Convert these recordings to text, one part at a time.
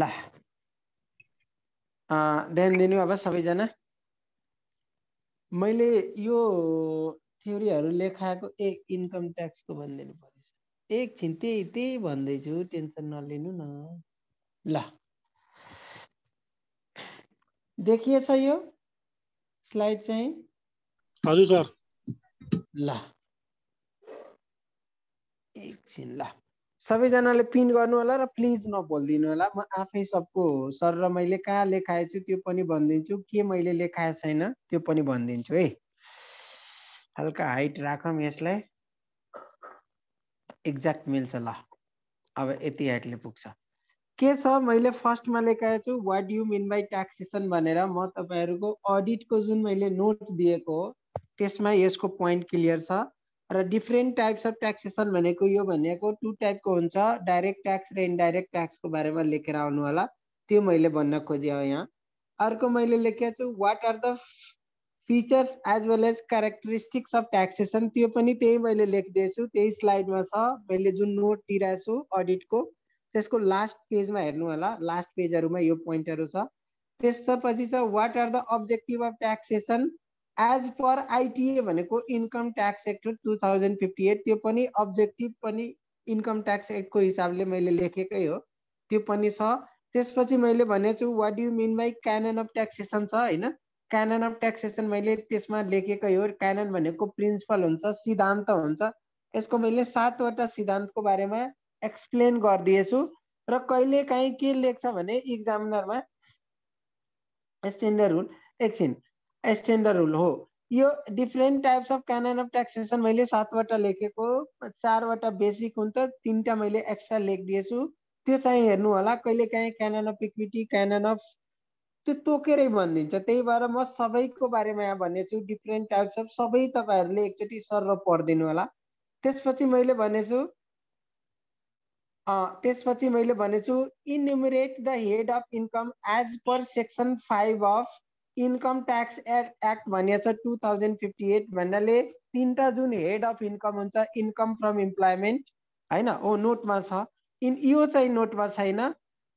ल ध्यान दिनु अब सबैजना मैले यो थ्योरीहरू लेखाएको ए इन्कम ट्याक्सको भनिदिनु पर्यो एकछिन त्यही त्यही भन्दैछु टेन्सन नलिनु न ल देखिएछ यो स्लाइड चाहिँ हजुर सर ल एकछिन ल सबैजनाले पिन गर्नु होला र प्लिज नबोलिदिनु होला म आफै सबको सर र मैले कहाँ लेखाएको छु त्यो पनि भनिदिन्छु के मैले लेखाए छैन त्यो पनि भनिदिन्छु है हल्का हाइट राखौँ यसलाई एक्ज्याक्ट मिल्छ ल अब यति हाइटले पुग्छ के छ मैले फर्स्टमा लेखाएको छु what you mean by taxation भनेर म तपाईँहरूको अडिटको जुन मैले नोट दिएको हो त्यसमा यसको पोइन्ट क्लियर छ र डिफ्रेन्ट टाइप्स अफ ट्याक्सेसन भनेको यो भनेको टु टाइपको हुन्छ डाइरेक्ट ट्याक्स र इन्डाइरेक्ट ट्याक्सको बारेमा लेखेर आउनु होला त्यो मैले भन्न खोजेँ यहाँ अर्को मैले लेखेको छु what are the features as well as characteristics of taxation त्यो पनि त्यही मैले लेखिदिएछु त्यही स्लाइडमा छ मैले जुन नोट दिइरहेको छु अडिटको त्यसको लास्ट पेजमा हेर्नु होला लास्ट पेजहरूमा यो पोइन्टहरू छ त्यसपछि छ what are the objective of taxation as per ITA भनेको income tax act two thousand fifty eight त्यो पनि अब्जेक्टिभ पनि इन्कम ट्याक्स एक्टको हिसाबले मैले लेखेकै हो त्यो पनि छ त्यसपछि मैले भनेछु what you mean by canon of taxation छ होइन क्यानन अफ ट्याक्सेसन मैले त्यसमा लेखेकै हो क्यानन भनेको प्रिन्सिपल हुन्छ सिद्धान्त हुन्छ यसको मैले सातवटा सिद्धान्तको बारेमा एक्सप्लेन गरिदिएछु र कहिले काहीँ के लेख्छ भने इक्जामिनरमा स्ट्यान्डर्ड रुल एकछिन स्ट्यान्डर्ड रुल हो यो different types of canon of taxation मैले सातवटा लेखेको चारवटा बेसिक हुन्छ तिनवटा मैले एक्स्ट्रा लेखिदिएछु त्यो चाहिँ हेर्नु होला कहिले काहीँ canon of equity canon of त्यो तोकेरै भनिदिन्छ त्यही भएर म सबैको बारेमा यहाँ भनेछु डिफ्रेन्ट टाइप्स अफ सबै तपाईँहरूले एकचोटि सर र पढिदिनु होला त्यसपछि मैले भनेछु त्यसपछि मैले भनेछु enumerate the head of income as per section five of income tax act act भनिएको छ टु थाउजन्ड फिफ्टी एट भन्नाले तिनवटा जुन हेड अफ इन्कम हुन्छ इन्कम फ्रम इम्प्लोइमेन्ट होइन ओ नोटमा छ इन यो चाहिँ नोटमा छैन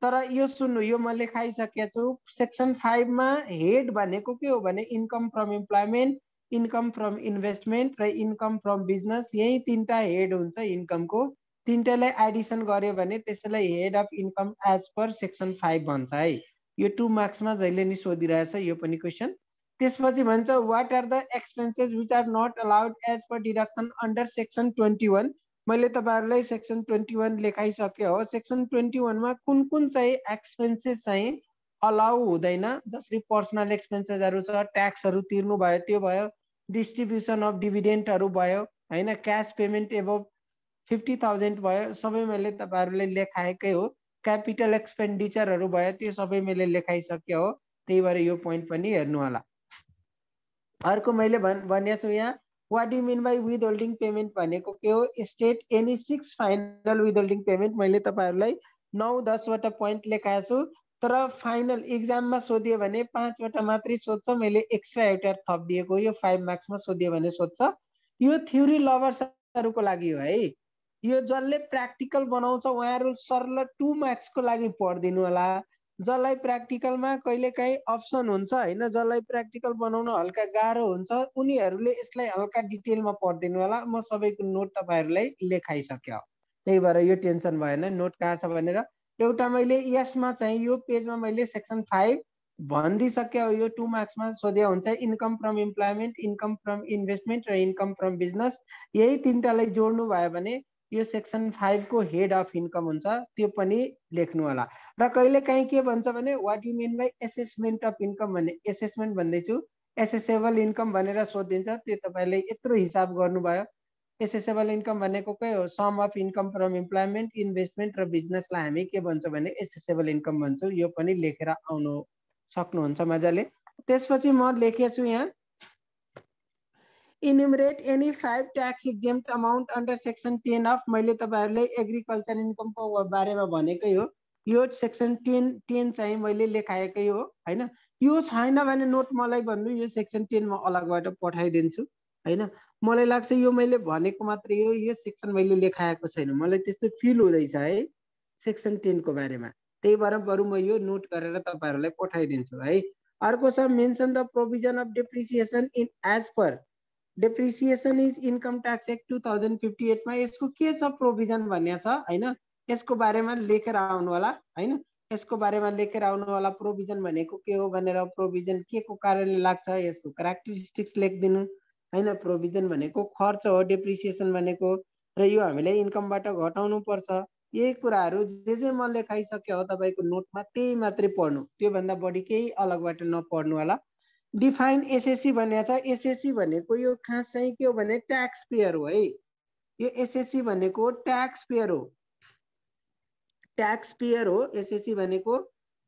तर यो सुन्नु यो म लेखाइसकेको छु सेक्सन फाइभमा हेड भनेको के हो भने income from employment income from investment र इन्कम फ्रम बिजनेस यही तिनवटा हेड हुन्छ इन्कमको तिनवटालाई एडिसन गर्यो भने त्यसैलाई head of income as per section five भन्छ है यो टु मार्क्समा जहिले नि सोधिरहेछ यो पनि क्वेसन त्यसपछि भन्छ what are the expenses which are not allowed as per deduction under section twenty one मैले तपाईँहरूलाई सेक्सन ट्वेन्टी वान लेखाइसकेँ हो सेक्सन ट्वेन्टी वानमा कुन कुन चाहिँ एक्सपेन्सेस चाहिँ अलाउ हुँदैन जसरी पर्सनल एक्सपेन्सेसहरू छ ट्याक्सहरू तिर्नु भयो त्यो भयो डिस्ट्रिब्युसन अफ डिभिडेन्टहरू भयो होइन cash payment above fifty thousand भयो सबै मैले तपाईँहरूले लेखाएकै हो क्यापिटल एक्सपेन्डिचरहरू भयो त्यो सबै मैले लेखाइसक्यो हो त्यही भएर यो पोइन्ट पनि हेर्नु होला अर्को मैले भन् भनेको छु यहाँ what you mean by withholding payment भनेको के हो state any six final withholding payment मैले तपाईँहरूलाई नौ दसवटा पोइन्ट लेखाएको छु तर फाइनल इक्जाममा सोधियो भने पाँचवटा मात्रै सोध्छ मैले एक्स्ट्रा एउटा थप दिएको यो फाइभ मार्क्समा सोधियो भने सोध्छ यो थ्योरी लभर्सहरूको लागि हो है यो जसले प्र्याक्टिकल बनाउँछ उहाँहरू सरल टु मार्क्सको लागि पढिदिनु होला जसलाई प्र्याक्टिकलमा कहिलेकाहीँ अप्सन हुन्छ होइन जसलाई प्र्याक्टिकल बनाउन हल्का गाह्रो हुन्छ उनीहरूले यसलाई हल्का डिटेलमा पढिदिनु होला म सबैको नोट तपाईँहरूलाई लेखाइसक्यो त्यही भएर यो टेन्सन भएन नोट कहाँ छ भनेर एउटा मैले यसमा चाहिँ यो पेजमा मैले सेक्सन फाइभ भनिदिइसक्यो यो टु मार्क्समा सोधे हुन्छ income from employment income from investment र इन्कम फ्रम बिजनेस यही तिनवटालाई जोड्नु भयो भने यो सेक्सन फाइभको हेड अफ इन्कम हुन्छ त्यो पनि लेख्नु होला र कहिले कहिलेकाहीँ के भन्छ भने what you mean by assessment of income भन्ने एसेसमेन्ट भन्दैछु एसेसेबल इन्कम भनेर सोधिदिन्छ त्यो तपाईँले यत्रो हिसाब गर्नुभयो एसेसेबल इन्कम भनेको के हो sum of income from employment investment र बिजनेसलाई हामी के भन्छौँ भने एसेसेबल इन्कम भन्छौँ यो पनि लेखेर आउनु सक्नुहुन्छ मजाले त्यसपछि म लेखेछु यहाँ enumerate any five tax exempt amount under section ten of मैले तपाईँहरूलाई एग्रिकल्चर इन्कमको बारेमा भनेकै हो यो सेक्सन टेन टेन चाहिँ मैले लेखाएकै हो होइन यो छैन भने नोट मलाई भन्नु यो सेक्सन टेनमा अलगबाट पठाइदिन्छु होइन मलाई लाग्छ यो मैले भनेको मात्रै हो यो सेक्सन मैले लेखाएको छैन मलाई त्यस्तो फिल हुँदैछ है सेक्सन टेनको बारेमा त्यही भएर बरु म यो नोट गरेर तपाईँहरूलाई पठाइदिन्छु है अर्को छ mention the provision of depreciation in as per depreciation is income tax act two thousand fifty एटमा यसको के छ प्रोभिजन भन्ने छ होइन यसको बारेमा लेखेर आउनु होला होइन यसको बारेमा लेखेर आउनु होला प्रोभिजन भनेको के हो भनेर प्रोभिजन के को कारणले लाग्छ यसको क्यारेक्टरिस्टिक्स लेखिदिनु होइन प्रोभिजन भनेको खर्च हो डेप्रिसिएसन भनेको र यो हामीले इन्कमबाट घटाउनु पर्छ यही कुराहरू जे जे म लेखाइसकेँ हो तपाईँको नोटमा त्यही मात्रै पढ्नु त्योभन्दा बढी केही अलगबाट नपढ्नु होला डिफाइन एसएससी भन्या छ एसएससी भनेको यो खास चाहिँ के हो भने ट्याक्स पेयर हो है यो एसएससी भनेको ट्याक्स पेयर हो ट्याक्स पेयर हो एसएससी भनेको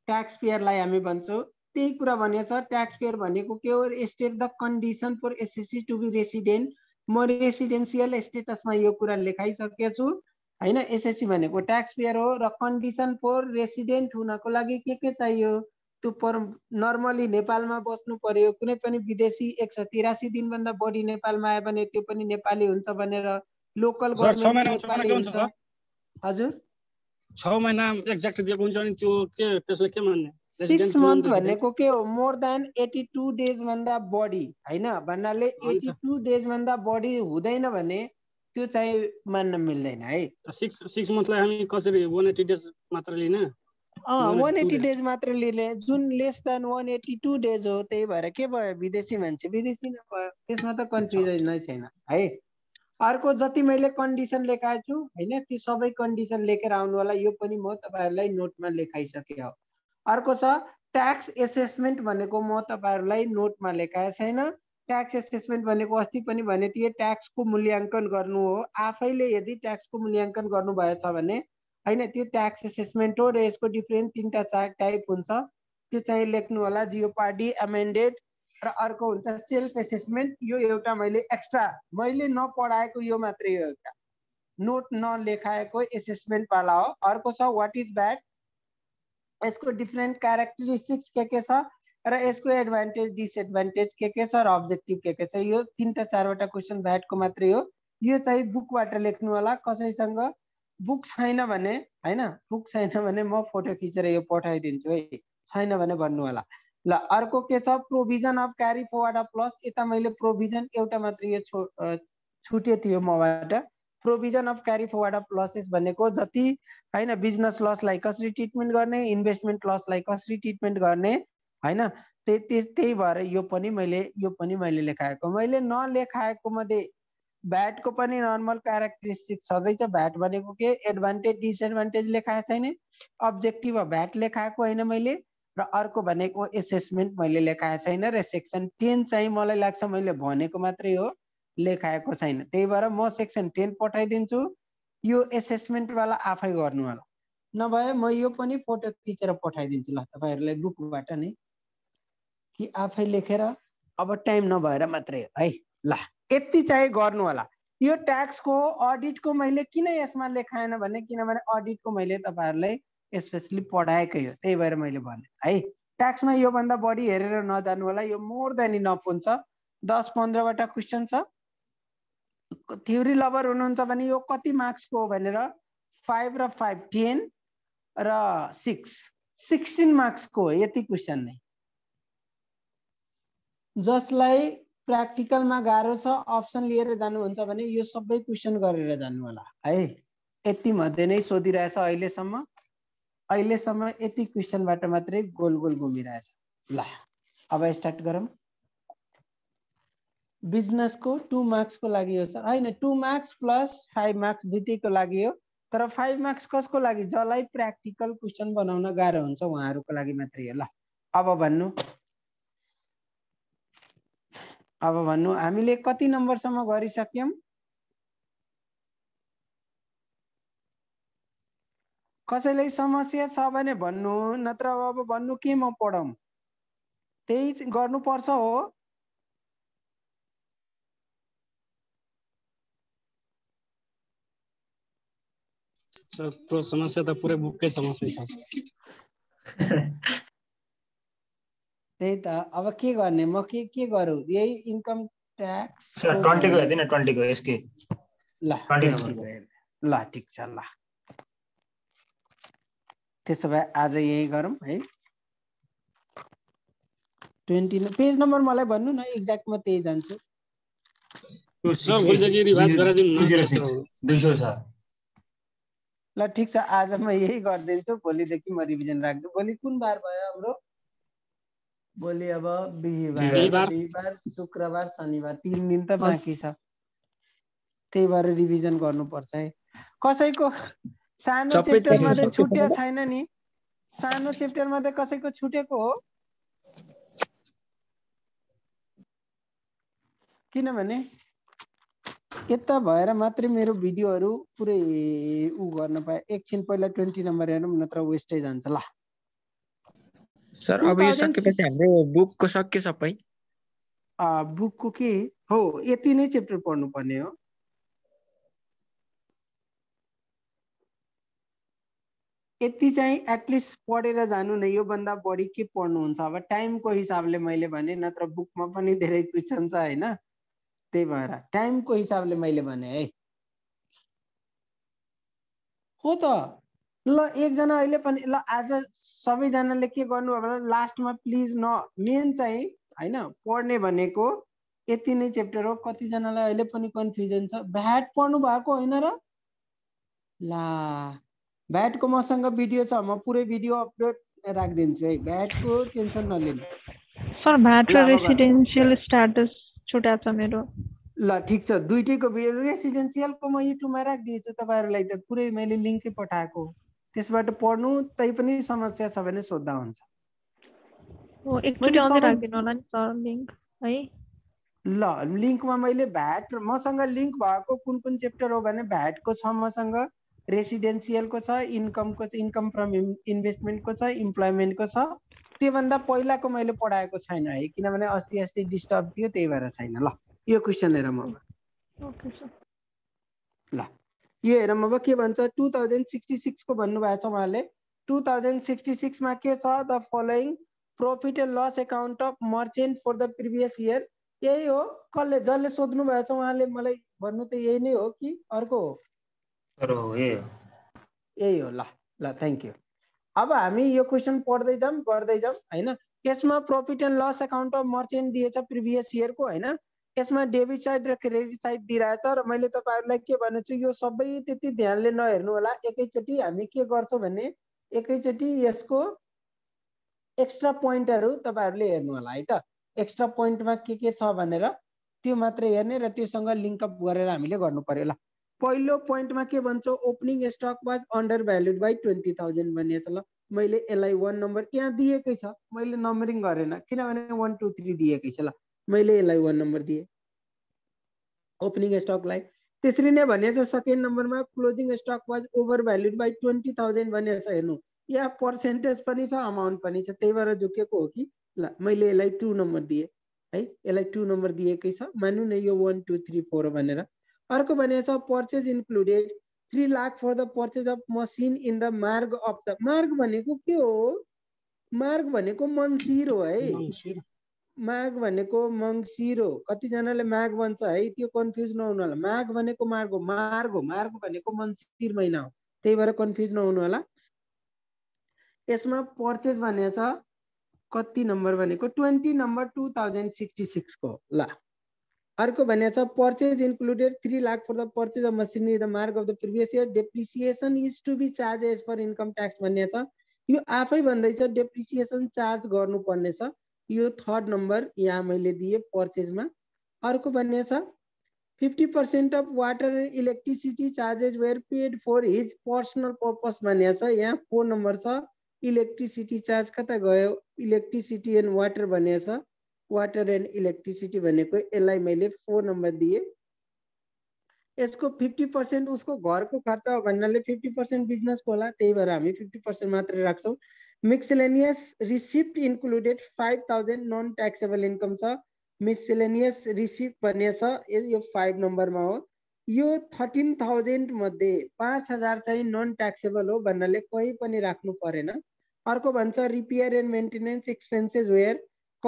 ट्याक्स पेयरलाई हामी भन्छौँ त्यही कुरा भनेको छ ट्याक्स पेयर भनेको के हो state the condition for SSC to be resident म रेसिडेन्सियल स्टेटसमा यो कुरा लेखाइसकेको छु होइन एसएससी भनेको ट्याक्स पेयर हो र कन्डिसन फर रेसिडेन्ट हुनको लागि के के चाहियो त्यो पर नर्मली नेपालमा बस्नु पर्यो कुनै पनि विदेशी एक सय तिरासी दिनभन्दा बढी नेपालमा आयो भने त्यो पनि नेपाली हुन्छ भनेर लोकल हुन्छ हजुर छ महिना एक्ज्याक्ट दिएको हुन्छ अनि त्यो के त्यसले के मान्ने सिक्स मन्थ भनेको के हो more than eighty two days भन्दा बढी होइन भन्नाले एटी टू डेज भन्दा बढी हुँदैन भने त्यो चाहिँ मान्न मिल्दैन है सिक्स सिक्स मन्थलाई हामी कसरी वान एटी डेज मात्र लिन वान एट्टी डेज मात्र लिने जुन less than one eighty two days हो त्यही भएर के भयो विदेशी मान्छे विदेशी नभयो त्यसमा त कन्फ्युजन नै छैन है अर्को जति मैले कन्डिसन लेखाएको छु होइन त्यो सबै कन्डिसन लेखेर आउनु होला यो पनि म तपाईँहरूलाई नोटमा लेखाइसकेँ हो अर्को छ ट्याक्स एसेसमेन्ट भनेको म तपाईँहरूलाई नोटमा लेखाएको छैन ट्याक्स एसेसमेन्ट भनेको अस्ति पनि भने थिएँ ट्याक्सको मूल्याङ्कन गर्नु हो आफैले यदि ट्याक्सको मूल्याङ्कन गर्नुभएछ भने होइन त्यो ट्याक्स एसेसमेन्ट हो र यसको डिफ्रेन्ट तिनवटा चा टाइप हुन्छ त्यो चाहिँ लेख्नु होला जियो पार्टी एमेन्डेड र अर्को हुन्छ सेल्फ एसेसमेन्ट यो एउटा मैले एक्स्ट्रा मैले नपढाएको यो मात्रै हो एउटा नोट नलेखाएको एसेसमेन्टवाला हो अर्को छ वाट इज ब्याड यसको डिफ्रेन्ट क्यारेक्टरिस्टिक्स के के छ र यसको एडभान्टेज डिसएडभान्टेज के के छ र अब्जेक्टिभ के के छ यो तिनवटा चारवटा क्वेसन भ्याटको मात्रै हो यो चाहिँ बुकबाट लेख्नु होला कसैसँग बुक छैन भने होइन बुक छैन भने म फोटो खिचेर यो पठाइदिन्छु है छैन भने भन्नु होला ल अर्को के छ provision of carry forward plus यता मैले प्रोभिजन एउटा मात्रै यो छुटे थियो मबाट provision of carry forward of losses भनेको जति होइन बिजनेस लसलाई कसरी ट्रिटमेन्ट गर्ने इन्भेस्टमेन्ट लसलाई कसरी ट्रिटमेन्ट गर्ने होइन त्यही त्यही भएर यो पनि मैले यो पनि मैले लेखाएको मैले नलेखाएको मध्ये भ्याटको पनि नर्मल क्यारेक्टरिस्टिक छँदैछ भ्याट भनेको के एडभान्टेज डिसएडभान्टेज लेखाएको छैन अब्जेक्टिभ अफ भ्याट लेखाएको होइन मैले र अर्को भनेको एसेसमेन्ट मैले लेखाएको छैन र सेक्सन टेन चाहिँ मलाई लाग्छ मैले भनेको मात्रै हो लेखाएको छैन त्यही भएर म सेक्सन टेन पठाइदिन्छु यो एसेसमेन्टवाला आफै गर्नु होला नभए म यो पनि फोटो खिचेर पठाइदिन्छु ल तपाईँहरूलाई बुकबाट नै कि आफै लेखेर अब टाइम नभएर मात्रै है ल यति चाहिँ गर्नु होला यो ट्याक्सको अडिटको मैले किन यसमा लेखाएन भने किनभने अडिटको मैले तपाईँहरूलाई स्पेसली पढाएकै हो त्यही भएर मैले भने है ट्याक्समा योभन्दा बढी हेरेर नजानु होला यो मोर देन इनफ हुन्छ दस पन्ध्रवटा क्वेसन छ थ्योरी लभर हुनुहुन्छ भने यो कति मार्क्सको हो भनेर फाइभ र फाइभ टेन र सिक्स सिक्सटिन मार्क्सको हो यति क्वेसन नै जसलाई प्र्याक्टिकलमा गाह्रो छ अप्सन लिएर जानुहुन्छ भने यो सबै क्वेसन गरेर जानु होला है यति मध्ये नै सोधिरहेछ अहिलेसम्म अहिलेसम्म यति क्वेसनबाट मात्रै गोल गोल घुमिरहेछ ल अब स्टार्ट गरौँ बिजनेसको टु मार्क्सको लागि हो सर होइन two marks plus five marks दुइटैको लागि हो तर फाइभ मार्क्स कसको लागि जसलाई प्र्याक्टिकल क्वेसन बनाउन गाह्रो हुन्छ उहाँहरूको लागि मात्रै हो ल अब भन्नु अब भन्नु हामीले कति नम्बरसम्म गरिसक्यौँ कसैलाई समस्या छ भने भन्नु नत्र अब भन्नु के म पढौँ त्यही गर्नुपर्छ हो समस्या त पुरै बुकै समस्या छ त्यही त अब के गर्ने म के के गरौँ यही इन्कम ट्याक्स ल ठिक छ ल त्यसो भए आज यही गरौँ है ट्वेन्टी पेज नम्बर मलाई भन्नु न एक्ज्याक्ट म त्यही जान्छु ल ठिक छ आज म यही गरिदिन्छु भोलिदेखि म रिभिजन राख्छु भोलि कुन बार भयो हाम्रो भोलि अब बिहिबार बिहिबार शुक्रबार शनिबार तिन दिन त बाँकी छ त्यही भएर रिभिजन गर्नुपर्छ है कसैको सानो चेप्टरमा त छुट्या छैन नि सानो चेप्टरमा त कसैको छुटेको हो किनभने यता भएर मात्रै मेरो भिडियोहरू पुरै उ गर्न पाएँ एकछिन पहिला ट्वेन्टी नम्बर हेरौँ नत्र वेस्टै जान्छ ल सर अब यो सकेपछि हाम्रो बुकको सक्यो सबै बुकको के हो यति नै च्याप्टर पढ्नुपर्ने हो यति चाहिँ एटलिस्ट पढेर जानु न योभन्दा बढी के पढ्नुहुन्छ अब टाइमको हिसाबले मैले भने नत्र बुकमा पनि धेरै क्वेसन छ होइन त्यही भएर टाइमको हिसाबले मैले भने है हो त ल एकजना अहिले पनि ल आज सबैजनाले के गर्नु हो भने लास्टमा प्लिज न मेन चाहिँ होइन पढ्ने भनेको यति नै च्याप्टर हो कतिजनालाई अहिले पनि कन्फ्युजन छ भ्याट पढ्नु भएको होइन र ला भ्याटको मसँग भिडियो छ म पुरै भिडियो अपलोड राखिदिन्छु है भ्याटको टेन्सन नलिनु सर भ्याट र रेसिडेन्सियल स्ट्याटस छुट्या छ मेरो ल ठिक छ दुइटैको भिडियो रेसिडेन्सियलको म युट्युबमा राखिदिएछु तपाईँहरूलाई त पुरै मैले लिङ्कै पठाएको त्यसबाट पढ्नु तै पनि समस्या छ भने सोद्धा हुन्छ ल लिङ्कमा मैले भ्याट मसँग लिङ्क भएको कुन कुन च्याप्टर हो भने भ्याटको छ मसँग रेसिडेन्सियलको छ इन्कमको छ इन्कम फ्रम इन्भेस्टमेन्टको छ इम्प्लोइमेन्टको छ त्योभन्दा पहिलाको मैले पढाएको छैन है किनभने अस्ति अस्ति डिस्टर्ब थियो त्यही भएर छैन ल यो क्वेसन लिएर म ल यो हेरौँ अब के भन्छ टु थाउजन्ड सिक्सटी सिक्सको भन्नुभएको छ उहाँले टु थाउजन्ड सिक्सटी सिक्समा के छ the following profit and loss account of merchant for the previous year यही हो कसले जसले सोध्नु भएको छ उहाँले मलाई भन्नु त यही नै हो कि अर्को हो यही हो ल ल थ्याङ्क यू अब हामी यो क्वेसन पढ्दै जाउँ गर्दै जाउँ होइन यसमा profit and loss account of merchant दिएछ प्रिभियस इयरको होइन यसमा डेबिट साइड र क्रेडिट साइड दिइरहेछ र मैले तपाईँहरूलाई के भन्नु छु यो सबै त्यति ध्यानले नहेर्नु होला एकैचोटि हामी के गर्छौँ भने एकैचोटि यसको एक्स्ट्रा पोइन्टहरू तपाईँहरूले हेर्नु होला है त एक्स्ट्रा पोइन्टमा के के छ भनेर त्यो मात्र हेर्ने र त्योसँग लिङ्कअप गरेर हामीले गर्नु पर्यो ल पहिलो पोइन्टमा के भन्छौँ opening stock was under valued by twenty thousand भनिएछ ल मैले यसलाई वान नम्बर यहाँ दिएकै छ मैले नम्बरिङ गरेन किनभने वान टू थ्री दिएकै छ ल मैले यसलाई वान नम्बर दिएँ ओपनिङ स्टकलाई त्यसरी नै भने छ सेकेन्ड नम्बरमा closing stock was over valued by twenty thousand भनेर छ हेर्नु या पर्सेन्टेज पनि छ अमाउन्ट पनि छ त्यही भएर झुकेको हो कि ल मैले यसलाई टु नम्बर दिएँ है यसलाई टु नम्बर दिएकै छ मानु न यो वान टू थ्री फोर भनेर अर्को भने छ purchase included three lakh for the purchase of machine in the mark of the mark भनेको के हो मार्ग भनेको मन्सिर हो है माघ भनेको मङ्सिर हो कतिजनाले माघ भन्छ है त्यो कन्फ्युज नहुनु होला माघ भनेको मार्ग हो मार्ग हो मार्ग भनेको मङ्सिर महिना हो त्यही भएर कन्फ्युज नहुनु होला यसमा पर्चेस भने छ कति नम्बर भनेको twenty number two thousand sixty सिक्सको ल अर्को भने छ purchase included three lakh for the purchase of machinery the mark of the previous year depreciation is to be charge as per income tax भन्ने छ यो आफै भन्दैछ डेप्रिसिएसन चार्ज गर्नुपर्ने छ यो थर्ड नम्बर यहाँ मैले दिएँ पर्चेजमा अर्को भन्ने छ fifty percent of water and electricity charges were paid for his personal purpose भन्ने छ यहाँ फोर नम्बर छ इलेक्ट्रिसिटी चार्ज कता गयो इलेक्ट्रिसिटी एन्ड वाटर भन्ने छ वाटर एन्ड इलेक्ट्रिसिटी भनेको यसलाई मैले फोर नम्बर दिएँ यसको फिफ्टी पर्सेन्ट उसको घरको खर्च हो भन्नाले फिफ्टी पर्सेन्ट बिजनेसको होला त्यही भएर हामी फिफ्टी पर्सेन्ट मात्रै राख्छौँ miscellaneous receipt included five thousand non taxable income छ मिक्सिलेनियस रिसिप्ट भन्ने छ यो फाइभ नम्बरमा हो यो थर्टिन थाउजन्ड मध्ये पाँच हजार चाहिँ नन ट्याक्सेबल हो भन्नाले कोही पनि राख्नु परेन अर्को भन्छ repair and maintenance expenses were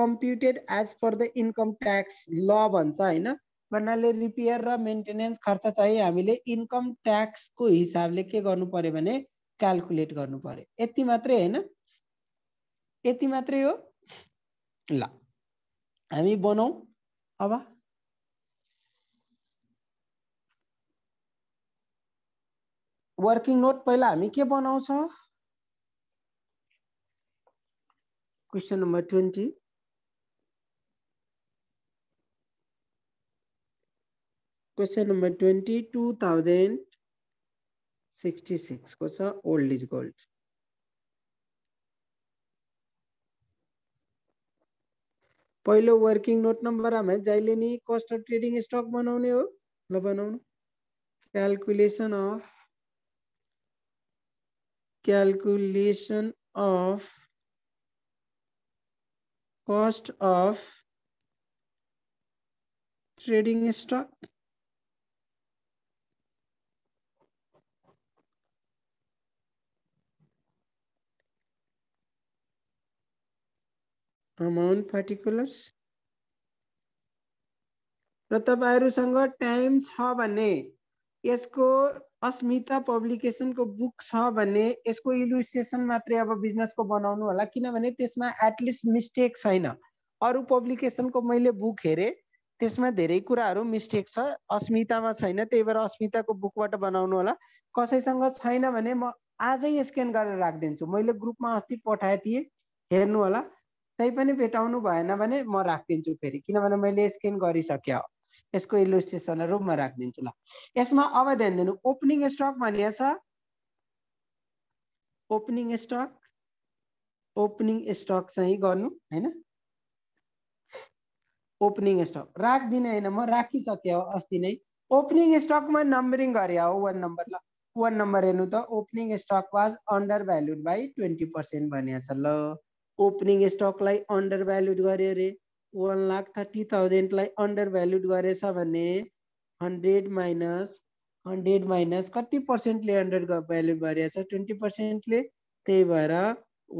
computed as per the income tax ल भन्छ होइन भन्नाले रिपेयर र मेन्टेनेन्स खर्च चाहिँ हामीले इन्कम ट्याक्सको हिसाबले के गर्नु पर्यो भने क्यालकुलेट गर्नु पर्यो यति मात्रै होइन यति मात्रै हो ल हामी बनाऊ अब वर्किङ नोट पहिला हामी के बनाउँछ question number twenty question number twenty two thousand sixty सिक्सको छ ओल्ड इज गोल्ड पेलो वर्किंग नोट नंबर हमें जैसे नहीं कस्ट अफ ट्रेडिंग स्टक बनाने हो ल calculation of calculation of cost of trading stock amount particulars र तपाईँहरूसँग टाइम छ भने यसको अस्मिता पब्लिकेसनको बुक छ भने यसको इलुस्ट्रेसन मात्रै अब बिजनेसको बनाउनु होला किनभने त्यसमा एटलिस्ट मिस्टेक छैन अरू पब्लिकेसनको मैले बुक हेरेँ त्यसमा धेरै कुराहरू मिस्टेक छ अस्मितामा छैन त्यही भएर अस्मिताको बुकबाट बनाउनु होला कसैसँग छैन भने म आजै स्क्यान गरेर राखिदिन्छु मैले ग्रुपमा अस्ति पठाए थिएँ हेर्नु होला पनि भेटाउनु भएन भने म राखिदिन्छु फेरि किनभने मैले स्क्यान गरिसकेँ हो यसको इलोस्ट्रेसनहरू म राखिदिन्छु ल यसमा अब ध्यान दिनु ओपनिङ स्टक भनिएको छ ओपनिङ स्टक ओपनिङ स्टक चाहिँ गर्नु होइन ओपनिङ स्टक राखिदिने होइन म राखिसकेँ हो अस्ति नै ओपनिङ स्टकमा नम्बरिङ गरे हो वान नम्बर ल वान नम्बर हेर्नु त opening stock was under valued by twenty percent भनिएको छ ल ओपनिङ स्टकलाई अन्डर भ्याल्युड गर्यो अरे वान लाख थर्टी थाउजन्डलाई अन्डर भ्याल्युड गरेछ भने हन्ड्रेड माइनस हन्ड्रेड माइनस कति पर्सेन्टले अन्डर भ्याल्युड गरेछ ट्वेन्टी पर्सेन्टले त्यही भएर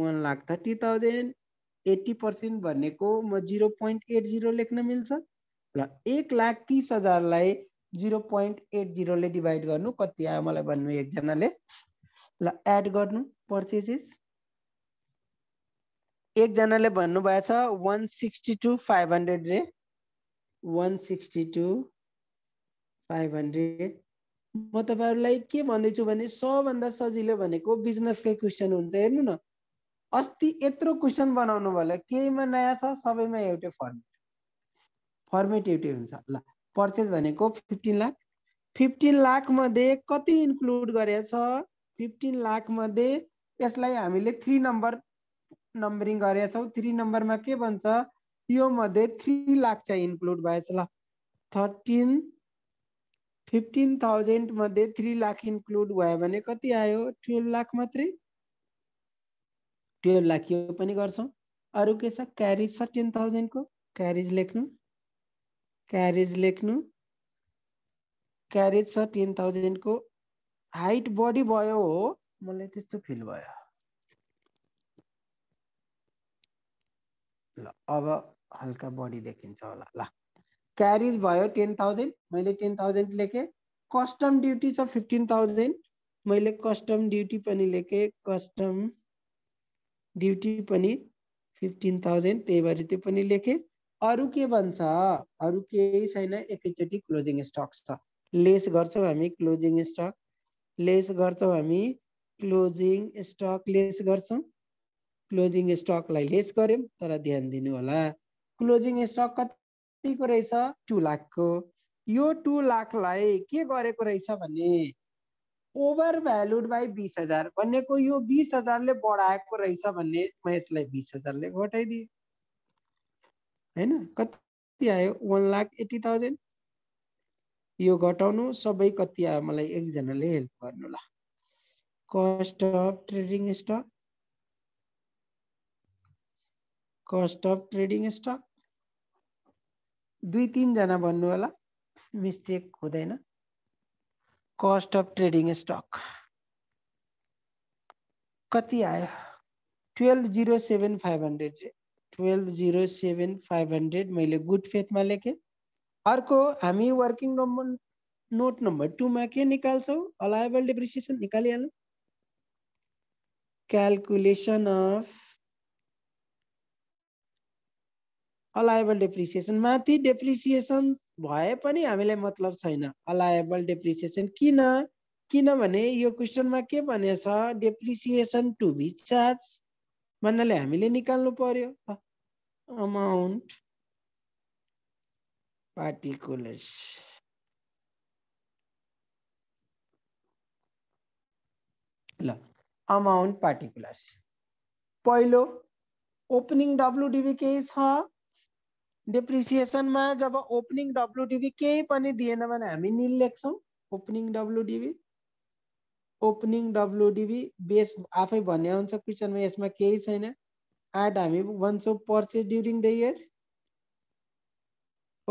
one lakh thirty thousand eighty percent भनेको म जिरो पोइन्ट एट जिरो लेख्न मिल्छ ल एक लाख तिस हजारलाई जिरो पोइन्ट एट जिरोले डिभाइड गर्नु कति आयो मलाई भन्नु एकजनाले ल एड गर्नु पर्चेसेस एकजनाले भन्नुभएछ one sixty two five hundred रे one sixty two five hundred म तपाईँहरूलाई के भन्दैछु भने सबभन्दा सजिलो भनेको बिजनेसकै क्वेसन हुन्छ हेर्नु न अस्ति यत्रो क्वेसन बनाउनु भयो केहीमा नयाँ छ सबैमा एउटै फर्मेट फर्मेट एउटै हुन्छ ल पर्चेज भनेको फिफ्टिन लाख फिफ्टिन लाखमध्ये कति इन्क्लुड गरेछ फिफ्टिन लाखमध्ये यसलाई हामीले थ्री नम्बर नम्बरिङ गरेका छौँ थ्री नम्बरमा के भन्छ यो मध्ये थ्री लाख चाहिँ इन्क्लुड भएछ ल थर्टिन फिफ्टिन थाउजन्ड मध्ये थ्री लाख इन्क्लुड भयो भने कति आयो टुवेल्भ लाख मात्रै टुवेल्भ लाख यो पनि गर्छौँ अरू के छ क्यारिज छ टेन थाउजन्डको क्यारेज लेख्नु क्यारेज लेख्नु क्यारेज छ टेन थाउजन्डको हाइट बडी भयो हो मलाई त्यस्तो फिल भयो ल अब हल्का बढी देखिन्छ होला ल क्यारिज भयो टेन थाउजन्ड मैले टेन थाउजन्ड लेखेँ कस्टम ड्युटी छ फिफ्टिन थाउजन्ड मैले कस्टम ड्युटी पनि लेखेँ कस्टम ड्युटी पनि फिफ्टिन थाउजन्ड त्यही भएर त्यो पनि लेखेँ अरू के भन्छ अरू केही छैन एकैचोटि क्लोजिङ स्टक छ लेस गर्छौँ हामी क्लोजिङ स्टक लेस गर्छौँ हामी क्लोजिङ स्टक लेस गर्छौँ क्लोजिङ स्टकलाई लेस गऱ्यौँ तर ध्यान दिनु होला क्लोजिङ स्टक कतिको रहेछ टु लाखको यो टु लाखलाई के गरेको रहेछ भने ओभर भ्यालुड बाई बिस हजार भनेको यो बिस हजारले बढाएको रहेछ भन्ने म यसलाई बिस हजारले घटाइदिएँ होइन कति आयो वान लाख एट्टी थाउजन्ड यो घटाउनु सबै कति आयो मलाई एकजनाले हेल्प गर्नु ल cost of trading stock cost of trading stock दुई तिनजना भन्नु होला मिस्टेक हुँदैन कस्ट अफ ट्रेडिङ स्टक कति आयो twelve zero seven five hundred twelve zero seven five hundred मैले गुड फेथमा लेखेँ अर्को हामी वर्किङ नम्बर नोट नम्बर टूमा के निकाल्छौँ अलाइबल डिप्रिसिएसन निकालिहालौँ क्यालकुलेसन अफ अलायबल डेप्रिसिएसन माथि डेप्रिसिएसन भए पनि हामीलाई मतलब छैन अलायबल डेप्रिसिएसन किन किनभने यो क्वेसनमा के भनेछ छ डेप्रिसिएसन टु बी चार्ज भन्नाले हामीले निकाल्नु पर्यो अमाउन्ट पार्टिकुलर्स ल अमाउन्ट पार्टिकुलर्स पहिलो ओपनिङ डब्लुडिबी केही छ डेप्रिसिएसनमा जब ओपनिङ डब्लुडिबी केही पनि दिएन भने हामी निल लेख्छौँ opening WDB opening WDB base आफै भन्ने हुन्छ क्वेसनमा यसमा केही छैन एड हामी भन्छौँ purchase during the year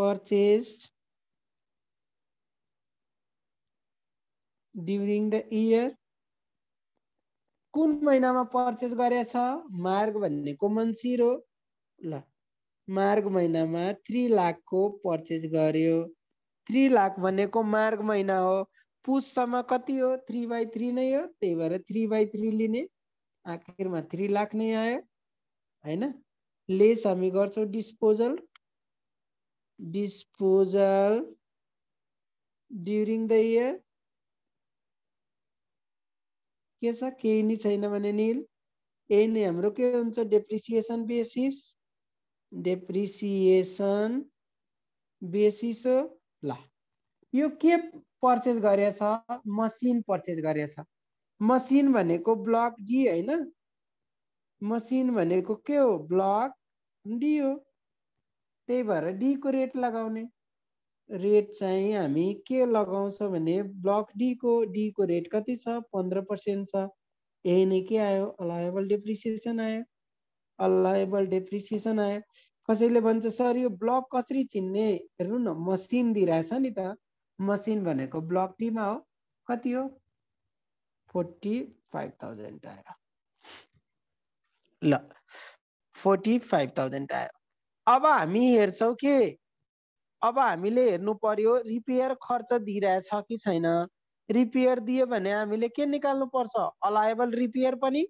purchase during the year कुन महिनामा पर्चेज गरेछ मार्ग भन्ने कोमन सिर ल मार्ग महिनामा थ्री लाखको पर्चेज गर्यो थ्री लाख भनेको मार्ग महिना हो पुससम्म कति हो थ्री बाई थ्री नै हो त्यही भएर थ्री बाई थ्री लिने आखिरमा थ्री लाख नै आयो होइन लेस हामी गर्छौँ disposal disposal during the year के छ केही नै छैन भने निल यही नै हाम्रो के हुन्छ डेप्रिसिएसन बेसिस डेप्रिसिएसन बेसिस ल यो के पर्चेज गरेछ मसिन पर्चेज गरेछ मसिन भनेको ब्लक डी होइन मसिन भनेको के हो ब्लक डी हो त्यही भएर डीको रेट लगाउने रेट चाहिँ हामी के लगाउँछ भने ब्लक डीको डीको रेट कति छ पन्ध्र पर्सेन्ट छ यही नै के आयो अलायबल डिप्रिसिएसन आयो अलाइबल डेप्रिसिएसन आयो कसैले भन्छ सर यो ब्लक कसरी चिन्ने हेर्नु न मसिन दिइरहेछ नि त मसिन भनेको ब्लक टीमा हो कति हो फोर्टी फाइभ थाउजन्ड आयो ल फोर्टी फाइभ थाउजन्ड आयो अब हामी हेर्छौँ के अब हामीले हेर्नु पर्यो रिपेयर खर्च दिइरहेछ कि छैन रिपेयर दियो भने हामीले के निकाल्नु पर्छ अलाएबल रिपेयर पनि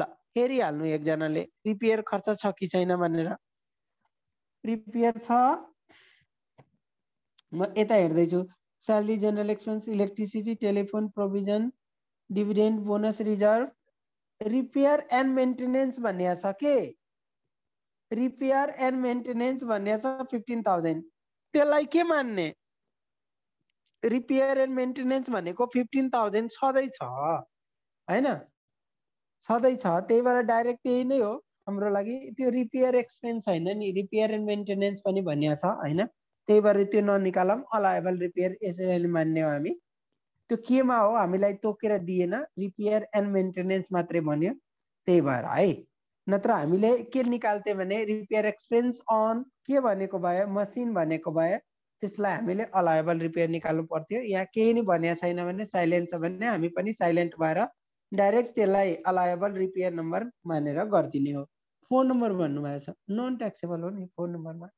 ल हेरिहाल्नु एकजनाले रिपेयर खर्च छ कि छैन भनेर रिपेयर छ म यता हेर्दैछु salary general expense electricity telephone provision dividend bonus reserve repair and maintenance भन्ने छ के रिपेयर एन्ड मेन्टेनेन्स भन्ने छ फिफ्टिन थाउजन्ड त्यसलाई के मान्ने रिपेयर एन्ड मेन्टेनेन्स भनेको फिफ्टिन थाउजन्ड छँदैछ होइन छँदैछ त्यही भएर डाइरेक्ट त्यही नै हो हाम्रो लागि त्यो रिपेयर एक्सपेन्स होइन नि रिपेयर एन्ड मेन्टेनेन्स पनि भनिया छ होइन त्यही भएर त्यो ननिकालौँ अलाएबल रिपेयर यसरी मान्ने हो हामी त्यो केमा हो हामीलाई तोकेर दिएन रिपेयर एन्ड मेन्टेनेन्स मात्रै भन्यो त्यही भएर है नत्र हामीले के निकाल्थ्यौँ भने रिपेयर एक्सपेन्स अन के भनेको भयो मसिन भनेको भयो त्यसलाई हामीले अलाएबल रिपेयर निकाल्नु पर्थ्यो यहाँ केही नै भनेको छैन भने साइलेन्ट छ भने हामी पनि साइलेन्ट भएर डाइरेक्ट त्यसलाई अलाएबल रिपेयर नम्बर मानेर गरिदिने हो फोन नम्बर भन्नुभएको छ नन ट्याक्सेबल हो नि फोन नम्बरमा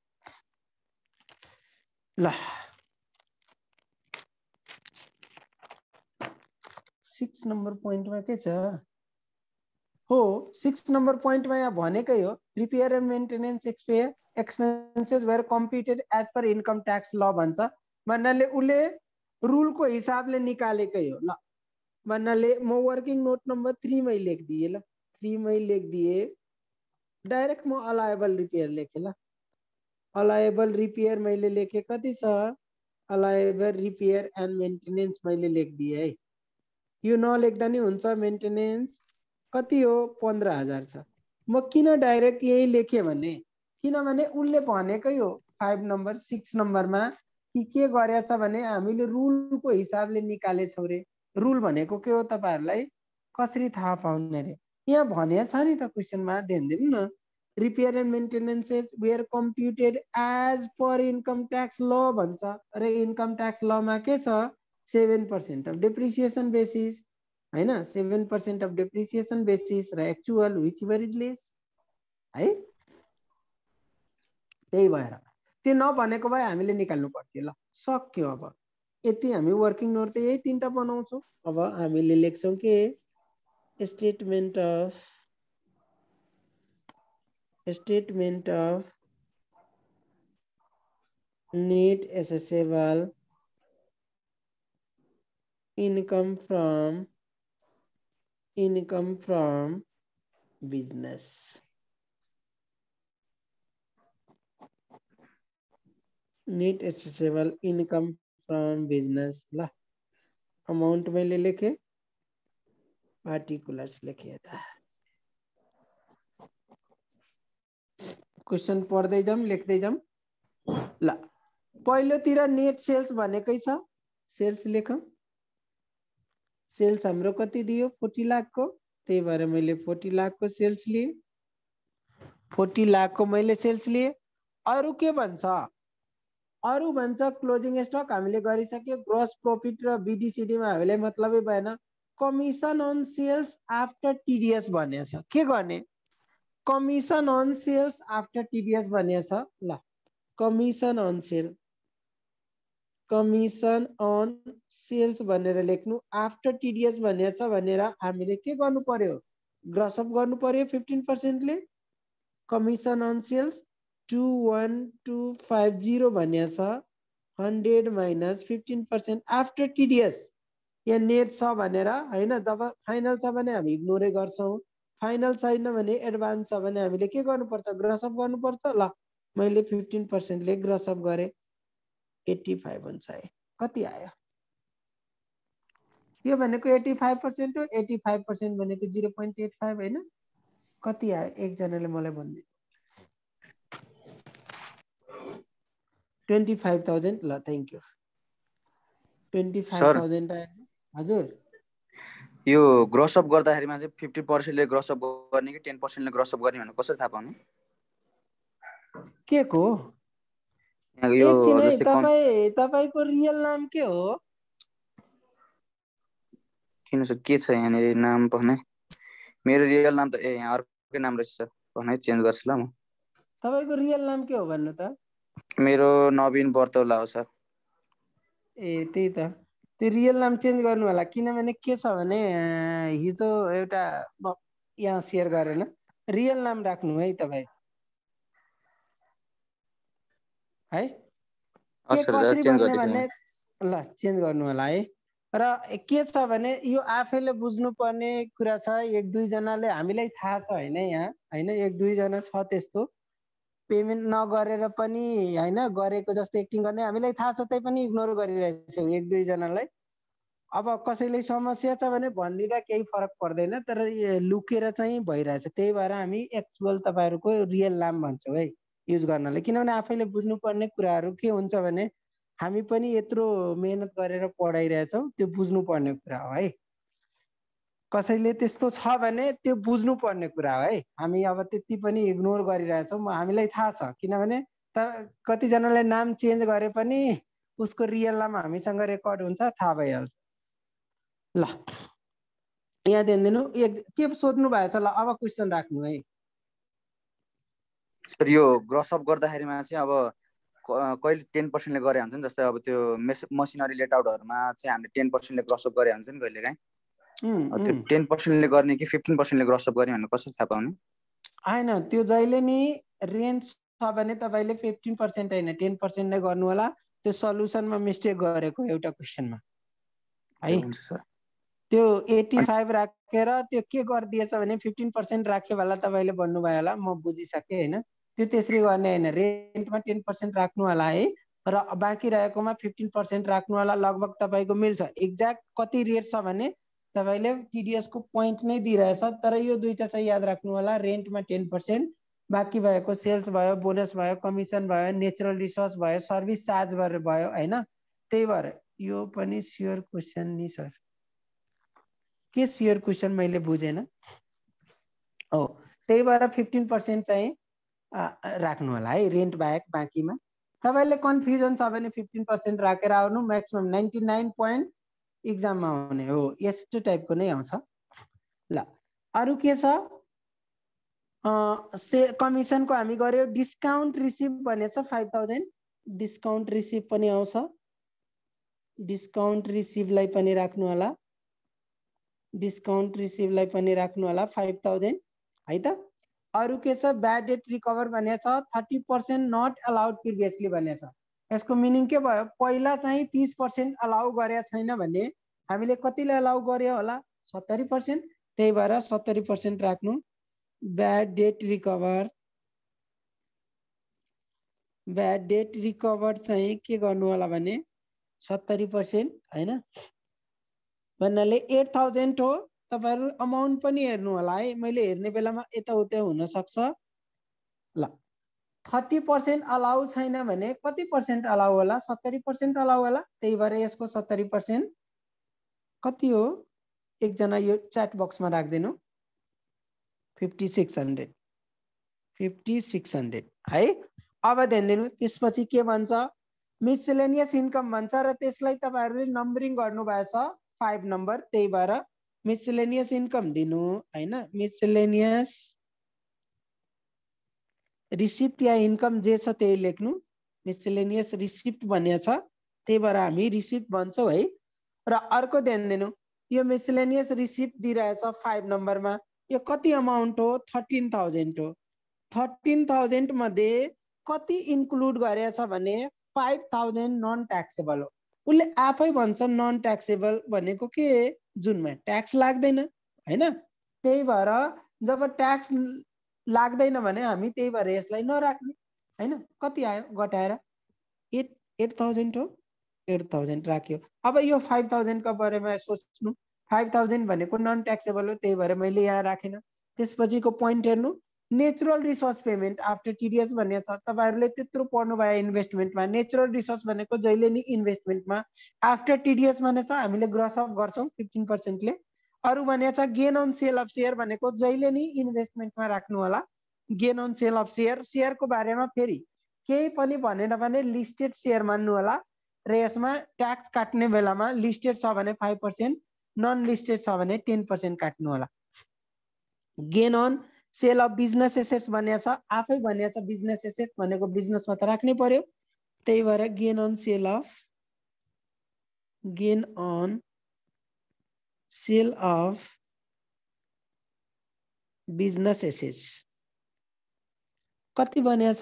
ल सिक्स नम्बर पोइन्टमा के छ हो सिक्स नम्बर पोइन्टमा यहाँ भनेकै हो रिपेयर एन्ड मेन्टेनेन्स एक्सपेयर एक्सपेन्सेस भएर computed as per income tax ल भन्छ भन्नाले उसले रुलको हिसाबले निकालेकै हो ल वरना म वर्किङ नोट नम्बर थ्रीमै लेखिदिएँ ल थ्रीमै दिए डाइरेक्ट मो अलाएबल रिपेयर लेखेँ ल अलाएबल रिपेयर मैले लेखेँ कति छ अलाएबल रिपेयर एन्ड मेन्टेनेन्स मैले दिए है यो नलेख्दा नि हुन्छ मेन्टेनेन्स कति हो पन्ध्र हजार छ म किन डाइरेक्ट यही लेखेँ भने किनभने उसले भनेकै हो फाइभ नम्बर सिक्स नम्बरमा कि के गरेछ भने हामीले रुलको हिसाबले निकालेछौँ रे रुल भनेको के हो तपाईँहरूलाई कसरी थाहा पाउने अरे यहाँ भने छ नि त क्वेसनमा ध्यान दिनु न repair and maintenances were computed as per income tax ल भन्छ र इन्कम ट्याक्स लमा के छ seven percent of depreciation basis होइन seven percent of depreciation basis र actual which were is less है त्यही भएर त्यो नभनेको भए हामीले निकाल्नु पर्थ्यो ल सक्यो अब ये हम वर्किंग नोट त यही टाइम बना अब हमें लेख्छौँ के statement of statement of net assessable income from income from business net assessable income from business ल अमाउन्ट मैले लेखेँ पार्टिकुलर्स लेखेँ यता क्वेसन पढ्दै जाउँ लेख्दै जाउँ ल पहिलोतिर नेट सेल्स भनेकै छ सेल्स लेखौँ सेल्स हाम्रो कति दियो फोर्टी लाखको त्यही भएर मैले फोर्टी लाखको सेल्स लिएँ फोर्टी लाखको मैले सेल्स लिएँ अरू के भन्छ अरू भन्छ क्लोजिङ स्टक हामीले गरिसक्यो ग्रस प्रफिट र बिडिसिडीमा हामीले मतलबै भएन commission on sales after TDS भन्ने छ के गर्ने commission on sales after TDS भन्ने छ ल commission on sale commission on sales भनेर लेख्नु आफ्टर टिडिएस भन्ने छ भनेर हामीले के गर्नु पर्यो ग्रसअप गर्नु पर्यो फिफ्टिन पर्सेन्टले commission on sales two one two five zero भन्ने छ hundred minus fifteen percent after TDS या नेट छ भनेर होइन जब फाइनल छ भने हामी इग्नोरै गर्छौँ फाइनल छैन भने एडभान्स छ भने हामीले के गर्नुपर्छ ग्रसअप गर्नुपर्छ ल मैले फिफ्टिन पर्सेन्टले ग्रसअप गरेँ एट्टी फाइभ हुन्छ है कति आयो यो भनेको एट्टी फाइभ पर्सेन्ट हो एट्टी फाइभ पर्सेन्ट भनेको जिरो पोइन्ट एट फाइभ होइन कति आयो एकजनाले मलाई भनिदिनु ट्वेन्टी फाइभ थाउजन्ड ल यू ट्वेन्टी फाइभ हजुर यो अप गर्दाखेरिमा चाहिँ फिफ्टी पर्सेन्टले अप गर्ने कि टेन पर्सेन्टले अप गर्ने भनेर कसरी थाहा पाउनु के को तपाईँको रियल नाम के हो किन के छ यहाँनिर नाम भने मेरो रियल नाम त ए यहाँ अर्कै नाम रहेछ भने चेन्ज गर्छु ल म तपाईँको रियल नाम के हो भन्नु त मेरो नवीन बर्तौला हो सर ए त्यही त त्यो रियल नाम चेन्ज गर्नु होला किनभने के छ भने हिजो एउटा यहाँ सेयर गरेन रियल नाम राख्नु है तपाईँ है ल चेन्ज गर्नु होला है र के छ भने यो आफैले बुझ्नुपर्ने कुरा छ एक दुईजनाले हामीलाई थाहा छ होइन यहाँ होइन एक दुईजना छ त्यस्तो पेमेन्ट नगरेर पनि होइन गरेको जस्तो एक्टिङ गर्ने हामीलाई थाहा छ त्यही पनि इग्नोर गरिरहेछौँ एक दुईजनालाई अब कसैले समस्या छ भने भनिदिँदा केही फरक पर्दैन तर लुकेर चाहिँ भइरहेछ त्यही भएर हामी एक्चुअल तपाईँहरूको रियल नाम भन्छौँ है युज गर्नलाई किनभने आफैले बुझ्नुपर्ने कुराहरू के हुन्छ भने हामी पनि यत्रो मेहनत गरेर पढाइरहेछौँ त्यो बुझ्नुपर्ने कुरा हो है कसैले त्यस्तो छ भने त्यो बुझ्नु पर्ने कुरा हो है हामी अब त्यति पनि इग्नोर गरिरहेछौँ हामीलाई थाहा छ किनभने त कतिजनालाई नाम चेन्ज गरे पनि उसको रियल नाम हामीसँग रेकर्ड हुन्छ थाहा भइहाल्छ ल यहाँ ध्यान दिनु एक के सोध्नु छ ल अब क्वेसन राख्नु है सर यो ग्रसअप गर्दाखेरिमा चाहिँ अब कहिले टेन पर्सेन्टले गरे हुन्छ नि जस्तै अब त्यो मेस मसिनरी आउटहरूमा चाहिँ हामीले टेन पर्सेन्टले ग्रसअप गरे हुन्छ नि कहिले काहीँ त्यो टेन पर्सेन्टले गर्ने कि फिफ्टिन पर्सेन्टले ग्रसअप गर्ने भनेर कसरी थाहा पाउने होइन त्यो जहिले नि रेन्ज छ भने तपाईँले फिफ्टिन पर्सेन्ट होइन टेन पर्सेन्टले गर्नु होला त्यो सल्युसनमा मिस्टेक गरेको एउटा क्वेसनमा है त्यो एट्टी फाइभ राखेर त्यो के गरिदिएछ भने फिफ्टिन पर्सेन्ट राख्यो होला तपाईँले भन्नुभयो होला म बुझिसकेँ होइन त्यो त्यसरी गर्ने होइन रेन्टमा टेन पर्सेन्ट राख्नु होला है र बाँकी रहेकोमा फिफ्टिन पर्सेन्ट राख्नु होला लगभग तपाईँको मिल्छ एक्ज्याक्ट कति रेट छ भने तपाईँले टिडिएसको पोइन्ट नै दिइरहेछ तर यो दुइटा चाहिँ याद राख्नु होला रेन्टमा टेन पर्सेन्ट बाँकी भएको सेल्स भयो बोनस भयो कमिसन भयो नेचुरल रिसोर्स भयो सर्भिस चार्ज भएर भयो होइन त्यही भएर यो पनि स्योर क्वेसन नि सर के स्योर क्वेसन मैले बुझेन हो त्यही भएर फिफ्टिन पर्सेन्ट चाहिँ राख्नु होला है रेन्ट बाहेक बाँकीमा तपाईँले कन्फ्युजन छ भने फिफ्टिन पर्सेन्ट राखेर आउनु म्याक्सिमम् नाइन्टी नाइन पोइन्ट इक्जाममा आउने हो यस्तो टाइपको नै आउँछ ल अरू के छ से कमिसनको हामी गऱ्यौँ डिस्काउन्ट रिसिभ छ फाइभ थाउजन्ड डिस्काउन्ट रिसिभ पनि आउँछ डिस्काउन्ट रिसिभलाई पनि राख्नु होला डिस्काउन्ट रिसिभलाई पनि राख्नु होला फाइभ थाउजन्ड है त अरू के छ ब्याड डेट रिकभर छ thirty percent not allowed previously छ यसको मिनिङ के भयो पहिला चाहिँ तिस पर्सेन्ट अलाउ गरे छैन भने हामीले कतिलाई अलाउ गर्यो होला सत्तरी पर्सेन्ट त्यही भएर सत्तरी पर्सेन्ट राख्नु bad debt recover bad debt recover चाहिँ के गर्नु होला भने सत्तरी पर्सेन्ट होइन भन्नाले एट थाउजन्ड हो तपाईँहरू अमाउन्ट पनि हेर्नु होला है मैले हेर्ने बेलामा यताउता हुनसक्छ ल थर्टी पर्सेन्ट अलाउ छैन भने कति पर्सेन्ट अलाउ होला सत्तरी पर्सेन्ट अलाउ होला त्यही भएर यसको सत्तरी पर्सेन्ट कति हो एकजना यो च्याट बक्समा राखिदिनु fifty six hundred fifty six hundred है अब ध्यान दिनु त्यसपछि के भन्छ मिसलेनियस इन्कम भन्छ र त्यसलाई तपाईँहरूले नम्बरिङ गर्नुभएछ फाइभ नम्बर त्यही भएर मिसलेनियस इन्कम दिनु होइन मिसलेनियस रिसिप्ट या इन्कम जे छ त्यही लेख्नु मिसलेनियस रिसिप्ट भन्ने छ त्यही भएर हामी रिसिप्ट भन्छौँ है र अर्को ध्यान दिनु यो मिसलेनियस रिसिप्ट दिइरहेछ फाइभ नम्बरमा यो कति अमाउन्ट हो थर्टिन थाउजन्ड हो थर्टिन थाउजन्डमध्ये कति इन्क्लुड गरेछ भने फाइभ थाउजन्ड नन ट्याक्सेबल हो उसले आफै भन्छ नन ट्याक्सेबल भनेको के जुनमा ट्याक्स लाग्दैन होइन त्यही भएर जब ट्याक्स लाग्दैन भने हामी त्यही भएर यसलाई नराख्ने होइन कति आयो घटाएर एट एट थाउजन्ड हो एट थाउजन्ड राख्यो अब यो फाइभ थाउजन्डको बारेमा सोच्नु फाइभ थाउजन्ड भनेको नन ट्याक्सेबल हो त्यही भएर मैले यहाँ राखेन त्यसपछिको पोइन्ट हेर्नु natural resource payment after TDS भन्ने छ तपाईँहरूले त्यत्रो पढ्नुभयो इन्भेस्टमेन्टमा नेचुरल रिसोर्स भनेको जहिले नि इन्भेस्टमेन्टमा आफ्टर टिडिएस भन्ने छ हामीले अप गर्छौँ फिफ्टिन पर्सेन्टले अरू भने छ gain on sale of share भनेको जहिले नि इन्भेस्टमेन्टमा राख्नु होला gain on sale of share share बारेमा फेरि केही पनि भनेन भने लिस्टेड सेयर मान्नु होला र यसमा ट्याक्स काट्ने बेलामा लिस्टेड छ भने फाइभ पर्सेन्ट नन लिस्टेड छ भने टेन पर्सेन्ट काट्नु होला gain on sale of business assets भनिएको छ आफै भनिएको छ बिजनेस एसेट्स भनेको बिजनेसमा त राख्नै पर्यो त्यही भएर gain on sale of gain on sale of business assets कति बने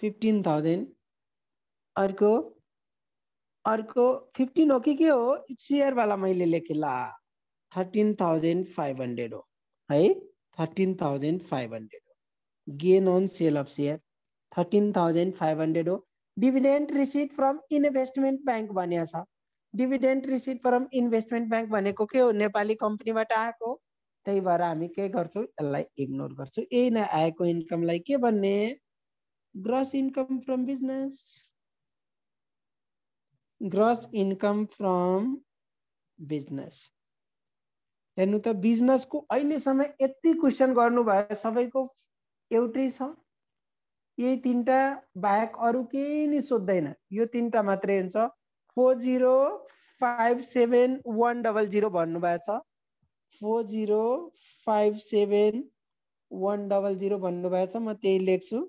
फिफ्टिन थाउजन्ड अर्को अर्को फिफ्टिन हो कि के हो सेयरवाला मैले लेखेँ ला थर्टिन थाउजन्ड फाइभ हन्ड्रेड हो है थर्टिन थाउजन्ड फाइभ हन्ड्रेड हो gain on sale of share thirteen thousand five hundred हो dividend receive from investment bank भनेको छ dividend receive from investment bank भनेको के हो नेपाली कम्पनीबाट आएको त्यही भएर हामी के गर्छौँ यसलाई इग्नोर गर्छौँ यही नै आएको इन्कमलाई के भन्ने gross income from business gross income from business हेर्नु त बिजनेसको अहिलेसम्म यति क्वेसन गर्नुभयो सबैको एउटै छ यही तिनवटा बाहेक अरू केही नि सोध्दैन यो तिनवटा मात्रै हुन्छ four zero five seven one double zero भन्नुभएको छ four zero five seven one double zero भन्नुभएको छ म त्यही लेख्छु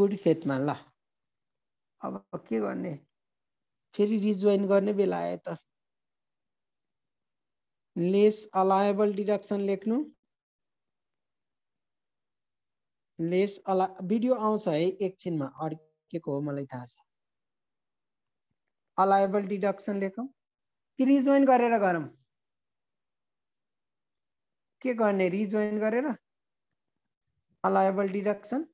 गुड फेथमा ल अब के गर्ने फेरि रिजोइन गर्ने बेला आयो त लेस अलायबल डिडक्सन लेख्नु लेस अला भिडियो आउँछ है एकछिनमा अड्केको हो मलाई थाहा छ अलाएबल डिडक्सन लेखौँ कि रिजोइन गरेर गरौँ के गर्ने रिजोइन गरेर अलायबल डिडक्सन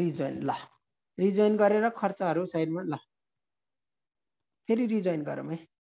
रिजोइन ल रिजोइन गरेर खर्चहरू साइडमा ल फेरि रिजोइन गरौँ है